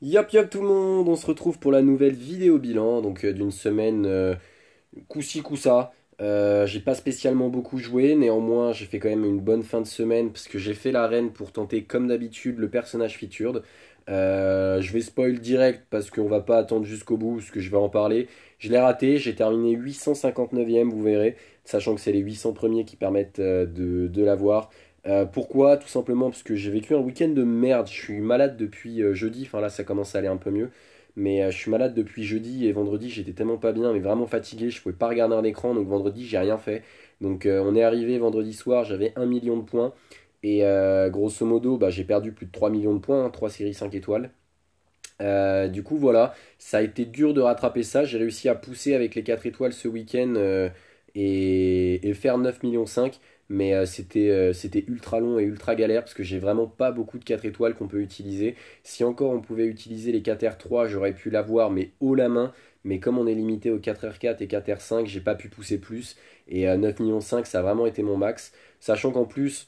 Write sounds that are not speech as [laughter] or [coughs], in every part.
Yop yop tout le monde, on se retrouve pour la nouvelle vidéo bilan, donc euh, d'une semaine euh, coup euh, j'ai pas spécialement beaucoup joué, néanmoins j'ai fait quand même une bonne fin de semaine parce que j'ai fait l'arène pour tenter comme d'habitude le personnage featured. Euh, je vais spoil direct parce qu'on va pas attendre jusqu'au bout parce que je vais en parler. Je l'ai raté, j'ai terminé 859ème, vous verrez, sachant que c'est les 800 premiers qui permettent de, de l'avoir. Euh, pourquoi Tout simplement parce que j'ai vécu un week-end de merde. Je suis malade depuis euh, jeudi. Enfin là, ça commence à aller un peu mieux. Mais euh, je suis malade depuis jeudi et vendredi, j'étais tellement pas bien, mais vraiment fatigué. Je pouvais pas regarder un écran, donc vendredi, j'ai rien fait. Donc on est arrivé vendredi soir, j'avais 1 million de points. Et grosso modo, bah, j'ai perdu plus de 3 millions de points, hein. Trois 3 séries 5 étoiles. du coup, voilà, ça a été dur de rattraper ça. J'ai réussi à pousser avec les 4 étoiles ce week-end et, faire 9,5 millions mais euh, c'était euh, c'était ultra long et ultra galère parce que j'ai vraiment pas beaucoup de 4 étoiles qu'on peut utiliser. Si encore on pouvait utiliser les 4R3, j'aurais pu l'avoir mais haut la main. Mais comme on est limité aux 4R4 et 4R5, j'ai pas pu pousser plus. Et 9,5 euh, millions ça a vraiment été mon max. Sachant qu'en plus,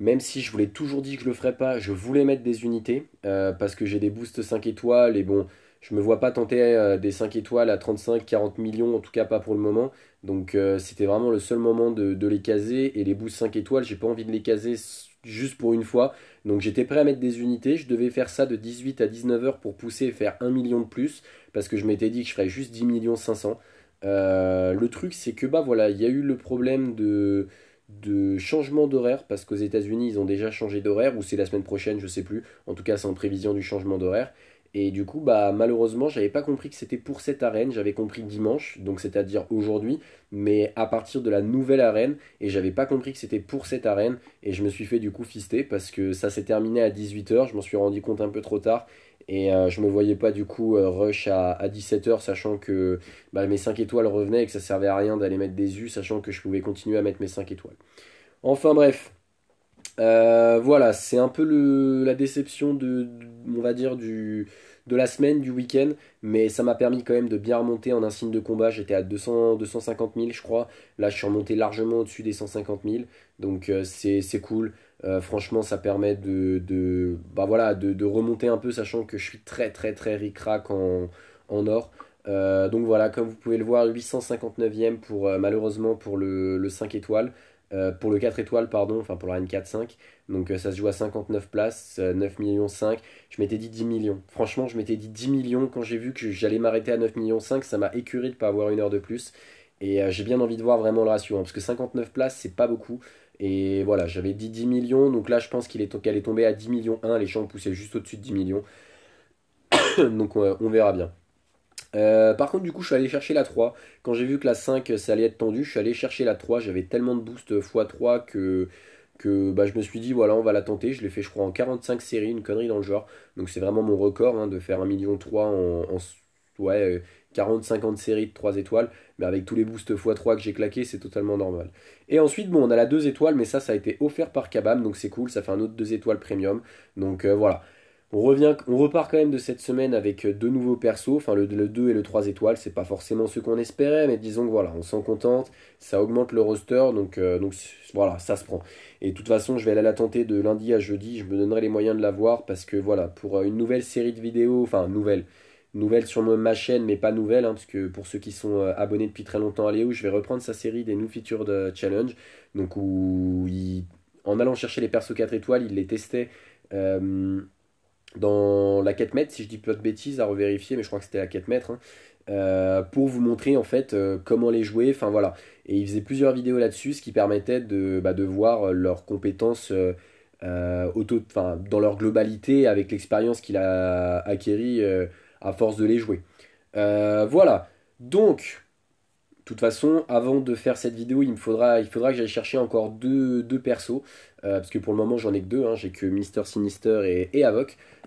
même si je voulais toujours dit que je le ferais pas, je voulais mettre des unités euh, parce que j'ai des boosts 5 étoiles et bon, je me vois pas tenter euh, des 5 étoiles à 35-40 millions, en tout cas pas pour le moment. Donc euh, c'était vraiment le seul moment de, les caser et les boosts 5 étoiles, j'ai pas envie de les caser juste pour une fois. Donc j'étais prêt à mettre des unités, je devais faire ça de 18 à 19 heures pour pousser et faire 1 million de plus parce que je m'étais dit que je ferais juste 10 millions 500. le truc c'est que bah voilà, il y a eu le problème de de changement d'horaire, parce qu'aux États-Unis, ils ont déjà changé d'horaire, ou c'est la semaine prochaine, je sais plus. En tout cas, c'est en prévision du changement d'horaire. Et du coup, bah, malheureusement, j'avais pas compris que c'était pour cette arène. J'avais compris dimanche, donc c'est-à-dire aujourd'hui, mais à partir de la nouvelle arène. Et j'avais pas compris que c'était pour cette arène. Et je me suis fait du coup fister parce que ça s'est terminé à 18h. Je m'en suis rendu compte un peu trop tard. Et euh, je me voyais pas du coup euh, rush à, à 17h, sachant que bah, mes 5 étoiles revenaient et que ça servait à rien d'aller mettre des U, sachant que je pouvais continuer à mettre mes 5 étoiles. Enfin bref. Euh, voilà, c'est un peu le, la déception de, on va dire, du, de la semaine, du week-end, mais ça m'a permis quand même de bien remonter en un signe de combat. J'étais à 250 000, je crois. Là, je suis remonté largement au-dessus des 150 000, donc c'est cool. Euh, franchement, ça permet de, de bah voilà, de, de, remonter un peu, sachant que je suis très très très ricrac en, en or. Euh, donc voilà, comme vous pouvez le voir, 859ème pour, euh, malheureusement pour le, le 5 étoiles. pour le 4 étoiles, pardon, enfin pour la N4-5. Donc ça se joue à 59 places, 9 millions 5. Je m'étais dit 10 millions. Franchement, je m'étais dit 10 millions quand j'ai vu que j'allais m'arrêter à 9 millions 5. Ça m'a écuré de ne pas avoir une heure de plus. Et j'ai bien envie de voir vraiment le ratio, hein, parce que 59 places, c'est pas beaucoup. Et voilà, j'avais dit 10 millions, donc là je pense qu'elle est, est tombée à 10 millions 1, les champs poussaient juste au-dessus de 10 millions. [coughs] donc on, verra bien. Euh, par contre, du coup, je suis allé chercher la 3. Quand j'ai vu que la 5, ça allait être tendu, je suis allé chercher la 3. J'avais tellement de boost x3 que, que bah, je me suis dit, voilà, on va la tenter. Je l'ai fait, je crois, en 45 séries, une connerie dans le genre. Donc, c'est vraiment mon record hein, de faire 1 million en, en ouais, 40-50 euh, séries de 3 étoiles, mais avec tous les boosts x3 que j'ai claqué, c'est totalement normal. Et ensuite, bon, on a la 2 étoiles, mais ça, ça a été offert par Kabam, donc c'est cool, ça fait un autre 2 étoiles premium. Donc euh, voilà. On, revient, on repart quand même de cette semaine avec euh, deux nouveaux persos, enfin le, le 2 et le 3 étoiles, c'est pas forcément ce qu'on espérait, mais disons que voilà, on s'en contente, ça augmente le roster, donc, donc voilà, ça se prend. Et de toute façon, je vais aller la tenter de lundi à jeudi, je me donnerai les moyens de la voir, parce que voilà, pour une nouvelle série de vidéos, enfin nouvelle, nouvelle sur ma chaîne, mais pas nouvelle, hein, parce que pour ceux qui sont euh, abonnés depuis très longtemps à Léo, je vais reprendre sa série des New de Challenge, donc où il, en allant chercher les persos 4 étoiles, il les testait euh, dans la 4 mètres, si je dis pas de bêtises, à revérifier, mais je crois que c'était la 4 mètres, hein, euh, pour vous montrer en fait comment les jouer, enfin voilà. Et il faisait plusieurs vidéos là-dessus, ce qui permettait de, bah, de voir leurs compétences. auto, dans leur globalité avec l'expérience qu'il a acquérie à force de les jouer. Euh, voilà. Donc, de toute façon, avant de faire cette vidéo, il me faudra, il faudra que j'aille chercher encore deux, deux persos. Euh, parce que pour le moment, j'en ai que deux. Hein. J'ai que Mister Sinister et, et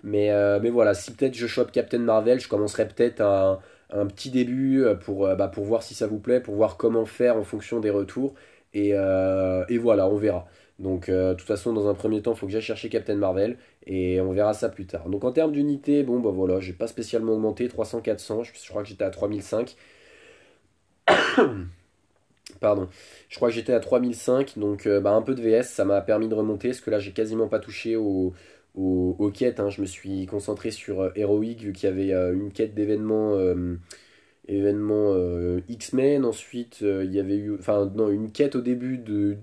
Mais, euh, mais voilà, si peut-être je chope Captain Marvel, je commencerai peut-être un, un, petit début pour, bah, pour voir si ça vous plaît, pour voir comment faire en fonction des retours. Et, et voilà, on verra. Donc, euh, de toute façon, dans un premier temps, il faut que j'aille chercher Captain Marvel et on verra ça plus tard. Donc, en termes d'unité, bon, bah voilà, j'ai pas spécialement augmenté 300-400, je, crois que j'étais à 3005. [coughs] Pardon, je crois que j'étais à 3005, donc euh, bah, un peu de VS, ça m'a permis de remonter parce que là, j'ai quasiment pas touché aux, quêtes. Hein. Je me suis concentré sur euh, Heroic, vu qu'il y avait une quête d'événements X-Men. Ensuite, il y avait eu. Enfin, non, une quête au début de,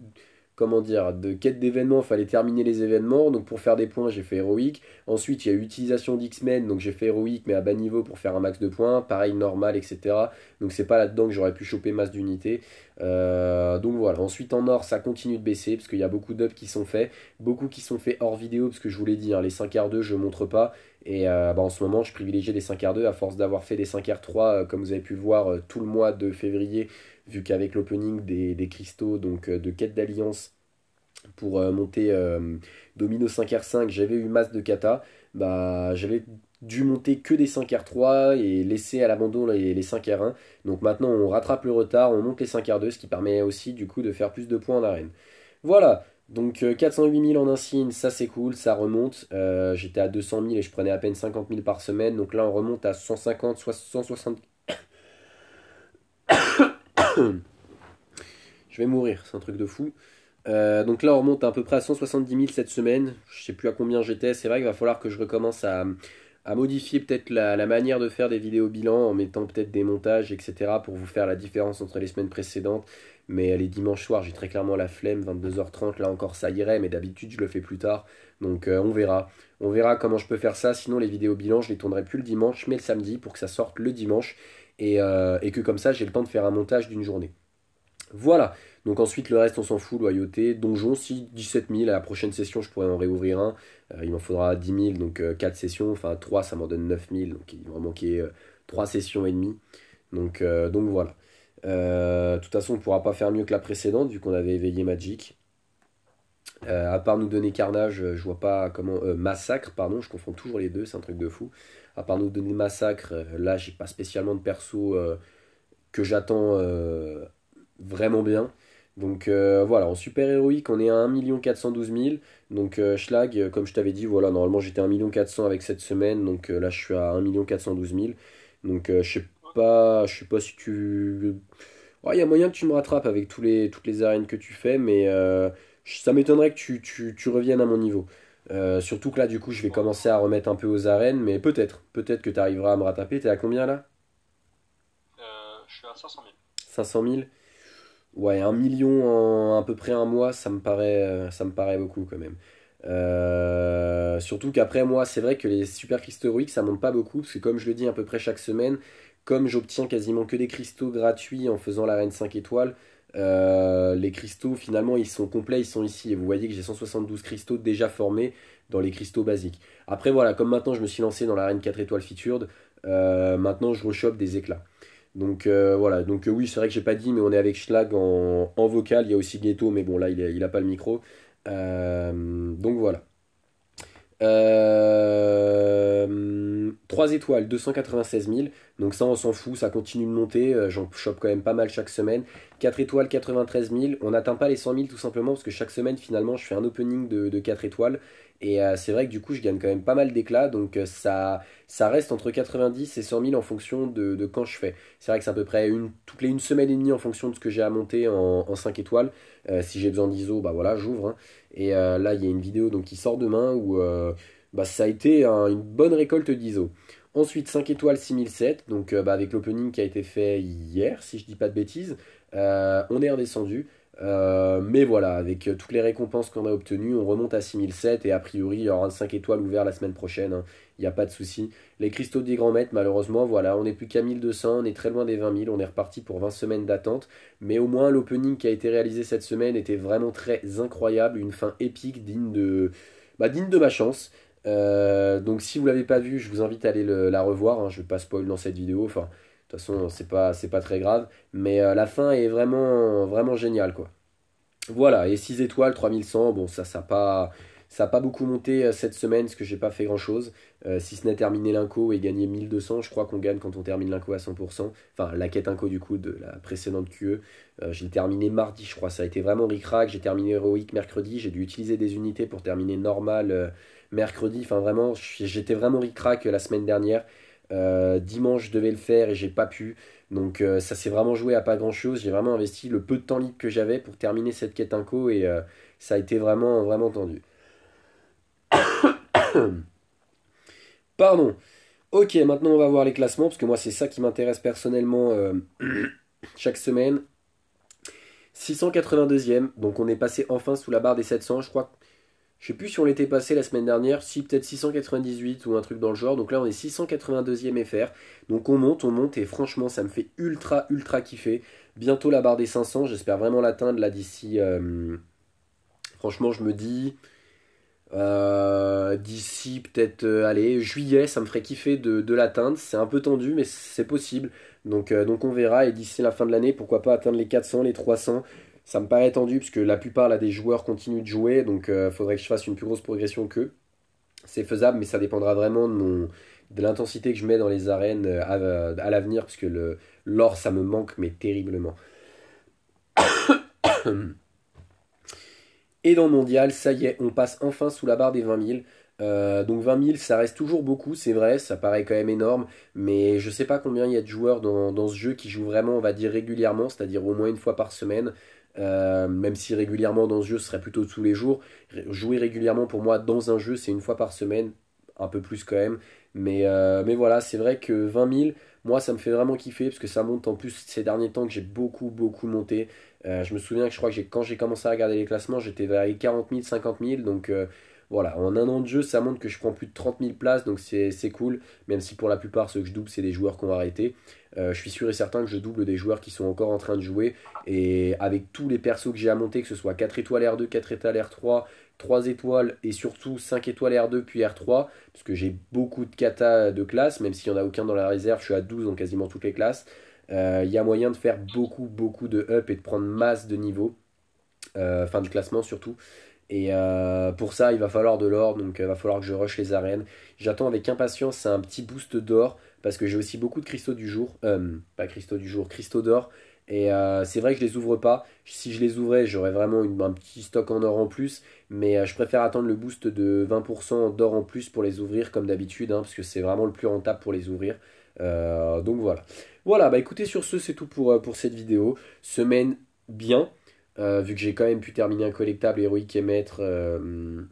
comment dire, de quête d'événements, fallait terminer les événements. Donc pour faire des points, j'ai fait héroïque. Ensuite, il y a utilisation d'X-Men, donc j'ai fait héroïque mais à bas niveau pour faire un max de points. Pareil, normal, etc. Donc c'est pas là-dedans que j'aurais pu choper masse d'unités. Euh, donc voilà, ensuite en or ça continue de baisser parce qu'il y a beaucoup d'ups qui sont faits, beaucoup qui sont faits hors vidéo parce que je vous l'ai dit, hein, les 5R2 je montre pas et euh, bah, en ce moment je privilégie les 5R2 à force d'avoir fait des 5R3 euh, comme vous avez pu voir tout le mois de février vu qu'avec l'opening des, cristaux donc de quête d'alliance pour monter Domino 5R5 j'avais eu masse de kata bah j'avais dû monter que des 5 R3 et laisser à l'abandon les, 5 R1. Donc maintenant on rattrape le retard, on monte les 5 R2, ce qui permet aussi du coup de faire plus de points en arène. Voilà, donc 408 euh, 000 en insigne, ça c'est cool, ça remonte. Euh, j'étais à 200 000 et je prenais à peine 50 000 par semaine, donc là on remonte à 150, 160... [coughs] je vais mourir, c'est un truc de fou. Euh, donc là, on remonte à, à peu près à 170 000 cette semaine. Je sais plus à combien j'étais. C'est vrai qu'il va falloir que je recommence à, à modifier peut-être la, manière de faire des vidéos bilan, en mettant peut-être des montages, etc., pour vous faire la différence entre les semaines précédentes. Mais les dimanches soir j'ai très clairement la flemme, 22h30, là encore ça irait, mais d'habitude je le fais plus tard. Donc euh, on verra. On verra comment je peux faire ça. Sinon, les vidéos bilan, je les tournerai plus le dimanche, mais le samedi pour que ça sorte le dimanche. et euh, que comme ça, j'ai le temps de faire un montage d'une journée. Voilà. Donc ensuite, le reste, on s'en fout, loyauté. Donjon, si 17 000, à la prochaine session, je pourrais en réouvrir un. Euh, il m'en faudra 10 000, donc 4 euh, sessions. Enfin, 3, ça m'en donne 9 000. Donc il va manquer trois 3 sessions et demie. Donc, euh, donc voilà. de toute façon, on ne pourra pas faire mieux que la précédente, vu qu'on avait éveillé Magic. à part nous donner Carnage, je vois pas comment. massacre, pardon, je confonds toujours les deux, c'est un truc de fou. À part nous donner Massacre, là, j'ai pas spécialement de perso que j'attends vraiment bien. Donc euh, voilà, en super-héroïque, on est à 1 412 000. Donc euh, Schlag, euh, comme je t'avais dit, voilà, normalement j'étais à 1 400 avec cette semaine. Donc là, je suis à 1 412 000. Donc je sais pas, je sais pas si tu. Il y a moyen que tu me rattrapes avec tous les, toutes les arènes que tu fais, mais ça m'étonnerait que tu, tu, tu, reviennes à mon niveau. surtout que là, du coup, je vais commencer à remettre un peu aux arènes, mais peut-être, peut-être que tu arriveras à me rattraper. T'es à combien là Je suis à 500 000. 500 000 Ouais, un million en à peu près un mois, ça me paraît, euh, ça me paraît beaucoup quand même. Euh, surtout qu'après moi, c'est vrai que les super cristaux ça monte pas beaucoup, parce que comme je le dis à peu près chaque semaine, comme j'obtiens quasiment que des cristaux gratuits en faisant l'arène 5 étoiles, euh, les cristaux finalement ils sont complets, ils sont ici, et vous voyez que j'ai 172 cristaux déjà formés dans les cristaux basiques. Après voilà, comme maintenant je me suis lancé dans l'arène 4 étoiles featured, maintenant je rechoppe des éclats. Donc euh, voilà, donc euh, oui, c'est vrai que j'ai pas dit, mais on est avec Schlag en, vocal. Il y a aussi Ghetto, mais bon, là, il, n'a pas le micro. Euh, donc voilà. 3 étoiles, 296 000. Donc ça, on s'en fout, ça continue de monter. Euh, j'en chope quand même pas mal chaque semaine. 4 étoiles, 93 000. On n'atteint pas les 100 000 tout simplement parce que chaque semaine, finalement, je fais un opening de, 4 étoiles. Et euh, c'est vrai que du coup, je gagne quand même pas mal d'éclats. Donc euh, ça, ça reste entre 90 et 100 000 en fonction de, quand je fais. C'est vrai que c'est à peu près toutes les une semaine et demie en fonction de ce que j'ai à monter en, 5 étoiles. si j'ai besoin d'ISO, bah voilà, j'ouvre. Hein. Et là, il y a une vidéo qui sort demain où bah, ça a été une bonne récolte d'ISO. Ensuite, 5 étoiles 6007, donc euh, bah, avec l'opening qui a été fait hier, si je dis pas de bêtises, euh, on est redescendu. Euh, mais voilà, avec toutes les récompenses qu'on a obtenues, on remonte à 6007 et a priori il y aura 5 étoiles ouvert la semaine prochaine, hein. il n'y a pas de souci. Les cristaux des grands maîtres, malheureusement, voilà, on n'est plus qu'à 1200, on est très loin des 20 000, on est reparti pour 20 semaines d'attente. Mais au moins l'opening qui a été réalisé cette semaine était vraiment très incroyable, une fin épique, digne de, bah, digne de ma chance. Euh, donc si vous l'avez pas vu, je vous invite à aller la revoir. je hein. Je vais pas spoil dans cette vidéo. Enfin, de toute façon, c'est pas pas très grave. Mais euh, la fin est vraiment vraiment géniale quoi. Voilà. Et 6 étoiles, 3100. Bon, ça ça pas ça pas beaucoup monté euh, cette semaine parce que j'ai pas fait grand chose. si ce n'est terminer l'inco et gagner 1200, je crois qu'on gagne quand on termine l'inco à 100%. Enfin, la quête inco du coup de la précédente QE. j'ai terminé mardi, je crois. Ça a été vraiment ric J'ai terminé héroïque mercredi. J'ai dû utiliser des unités pour terminer normal mercredi. Enfin, vraiment, j'étais vraiment ricrac euh, la semaine dernière. Euh, dimanche, je devais le faire et j'ai pas pu. Donc, euh, ça s'est vraiment joué à pas grand chose. J'ai vraiment investi le peu de temps libre que j'avais pour terminer cette quête inco et ça a été vraiment, vraiment tendu. [coughs] Pardon. Ok, maintenant on va voir les classements parce que moi, c'est ça qui m'intéresse personnellement [coughs] chaque semaine. 682e, donc on est passé enfin sous la barre des 700. Je crois je sais plus si on l'était passé la semaine dernière, si peut-être 698 ou un truc dans le genre. Donc là, on est 682e FR. Donc on monte, on monte et franchement, ça me fait ultra, ultra kiffer. Bientôt la barre des 500, j'espère vraiment l'atteindre là d'ici. Euh, franchement, je me dis. Euh, d'ici peut-être, euh, allez, juillet, ça me ferait kiffer de, l'atteindre. C'est un peu tendu, mais c'est possible. Donc, donc on verra. Et d'ici la fin de l'année, pourquoi pas atteindre les 400, les 300. Ça me paraît tendu parce que la plupart là, des joueurs continuent de jouer, donc il euh, faudrait que je fasse une plus grosse progression qu'eux. C'est faisable, mais ça dépendra vraiment de, l'intensité que je mets dans les arènes euh, à, l'avenir, parce que l'or, ça me manque, mais terriblement. Et dans Mondial, ça y est, on passe enfin sous la barre des 20 000. Euh, donc 20 000, ça reste toujours beaucoup, c'est vrai, ça paraît quand même énorme, mais je ne sais pas combien il y a de joueurs dans, ce jeu qui jouent vraiment, on va dire, régulièrement, c'est-à-dire au moins une fois par semaine. Euh, même si régulièrement dans ce jeu, ce serait plutôt tous les jours. Jouer régulièrement pour moi dans un jeu, c'est une fois par semaine, un peu plus quand même. Mais, euh, mais voilà, c'est vrai que 20 000, moi ça me fait vraiment kiffer parce que ça monte en plus ces derniers temps que j'ai beaucoup, beaucoup monté. Euh, je me souviens que je crois que quand j'ai commencé à regarder les classements, j'étais vers les 40 000, 50 000. Donc voilà, en un an de jeu, ça montre que je prends plus de 30 000 places, donc c'est cool, même si pour la plupart, ceux que je double, c'est des joueurs qui ont arrêté. Euh, je suis sûr et certain que je double des joueurs qui sont encore en train de jouer, et avec tous les persos que j'ai à monter, que ce soit 4 étoiles R2, 4 étoiles R3, 3 étoiles et surtout 5 étoiles R2 puis R3, parce que j'ai beaucoup de katas de classe, même s'il n'y en a aucun dans la réserve, je suis à 12 dans quasiment toutes les classes. Il euh, y a moyen de faire beaucoup, beaucoup de up et de prendre masse de niveaux, euh, fin de classement surtout. Et euh, pour ça, il va falloir de l'or, donc il euh, va falloir que je rush les arènes. J'attends avec impatience un petit boost d'or, parce que j'ai aussi beaucoup de cristaux du jour, euh, pas cristaux du jour, cristaux d'or. Et c'est vrai que je les ouvre pas. Si je les ouvrais, j'aurais vraiment un petit stock en or en plus. Mais je préfère attendre le boost de 20% d'or en plus pour les ouvrir, comme d'habitude, hein, parce que c'est vraiment le plus rentable pour les ouvrir. donc voilà. Voilà, bah écoutez, sur ce, c'est tout pour, pour cette vidéo. Semaine bien. Euh, vu que j'ai quand même pu terminer un collectable héroïque et maître. Euh,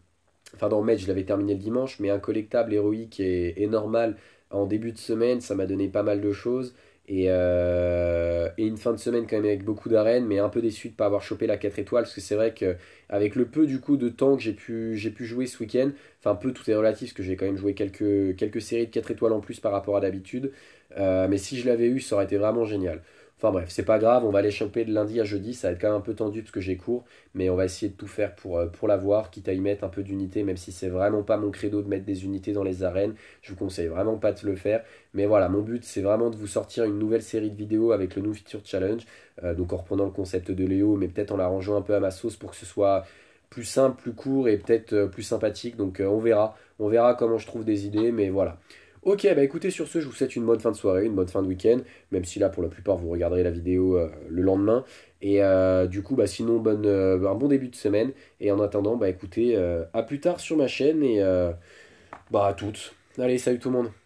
enfin, dans maître, je l'avais terminé le dimanche, mais un collectable héroïque et, normal en début de semaine, ça m'a donné pas mal de choses. Et, euh, et, une fin de semaine quand même avec beaucoup d'arènes, mais un peu déçu de ne pas avoir chopé la 4 étoiles, parce que c'est vrai qu'avec le peu du coup de temps que j'ai pu, j'ai pu jouer ce week-end, enfin peu tout est relatif, parce que j'ai quand même joué quelques, quelques séries de 4 étoiles en plus par rapport à d'habitude, mais si je l'avais eu, ça aurait été vraiment génial. Enfin bref, c'est pas grave, on va aller choper de lundi à jeudi, ça va être quand même un peu tendu parce que j'ai cours, mais on va essayer de tout faire pour, euh, pour l'avoir, quitte à y mettre un peu d'unité, même si c'est vraiment pas mon credo de mettre des unités dans les arènes, je vous conseille vraiment pas de le faire. Mais voilà, mon but c'est vraiment de vous sortir une nouvelle série de vidéos avec le New Feature Challenge, euh, donc en reprenant le concept de Léo, mais peut-être en l'arrangeant un peu à ma sauce pour que ce soit plus simple, plus court et peut-être euh, plus sympathique, donc on verra, on verra comment je trouve des idées, mais voilà. Ok, bah écoutez, sur ce, je vous souhaite une bonne fin de soirée, une bonne fin de week-end, même si là, pour la plupart, vous regarderez la vidéo euh, le lendemain. Et euh, du coup, bah, sinon, bonne, euh, un bon début de semaine. Et en attendant, bah écoutez, à plus tard sur ma chaîne et bah à toutes. Allez, salut tout le monde